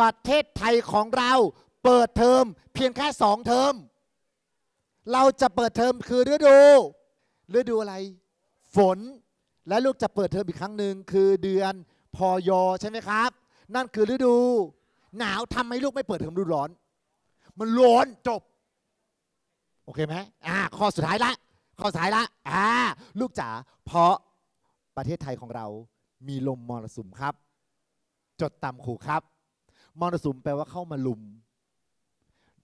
ประเทศไทยของเราเปิดเทอมเพียงแค่สองเทอมเราจะเปิดเทอมคือฤดู ฤดูอะไร ฝนและลูกจะเปิดเทอมอีกครั้งหนึ่งคือเดือนพอยอใช่ไหมครับ นั่นคือฤดู หนาวทำให้ลูกไม่เปิดเทอมดูร้อน มันร้อนจบโอเคไหมอ่าข้อสุดท้ายละข้อสุดท้ายละอ่าลูกจ๋าเพราะประเทศไทยของเรามีลมมรสุมครับ จดตามครูครับมรสุมแปลว่าเข้ามาลุม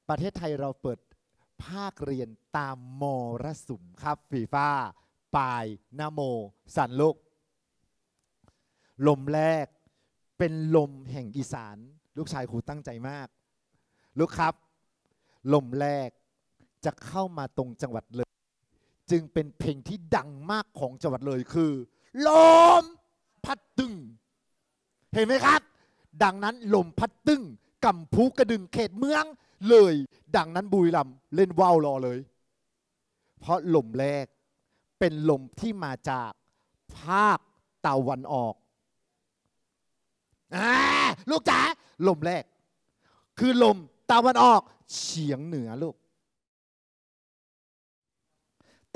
ประเทศไทยเราเปิดภาคเรียนตามมรสุมครับ ฝีฟ้า ปายนาโม สันลุกลมแรก เป็นลมแห่งอีสาน ลูกชายครูตั้งใจมาก ลูกครับ ลมแรก จะเข้ามาตรงจังหวัดเลย จึงเป็นเพลงที่ดังมากของจังหวัดเลยคือ ลม พัดตึง เห็นไหมครับดังนั้น ลมพัดตึ้งกำพูกระดึงเขตเมือง เลย ดังนั้นบุรีรัมเล่นว่าวรอเลย เพราะลมแรกเป็นลมที่มาจาก ภาคตะวันออกอลูกจ๋าลมแรก คือลมตะวันออกเฉียงเหนือลูก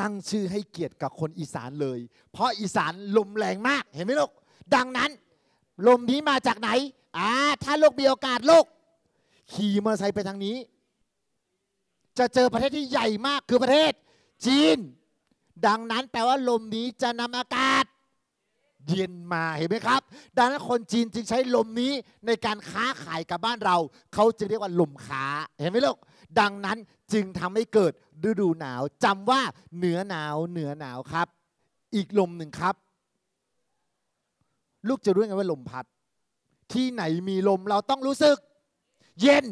ตั้งชื่อให้เกียรติกับคนอีสานเลย เพราะอีสานลมแรงมาก เห็นไหมลูกดังนั้น ลมนี้มาจากไหนอ่าถ้าโลกมีโอกาสโลกขี่มอเตอร์ไซค์ไปทางนี้ จะเจอประเทศที่ใหญ่มากคือประเทศ จีน ดังนั้นแปลว่าลมนี้จะนำอากาศ เย็นมาเห็นไหมครับ ดังนั้นคนจีนจึงใช้ลมนี้ในการค้าขายกับบ้านเราเขาจึงเรียกว่าลมค้าเห็นไหมลูกดังนั้นจึงทำให้เกิดฤดูหนาวจำว่าเหนือหนาวเหนือหนาวครับ อีกลมหนึ่งครับ ลูกจะรู้ไงว่าลมพัดที่ไหนมีลมเราต้องรู้สึก เย็น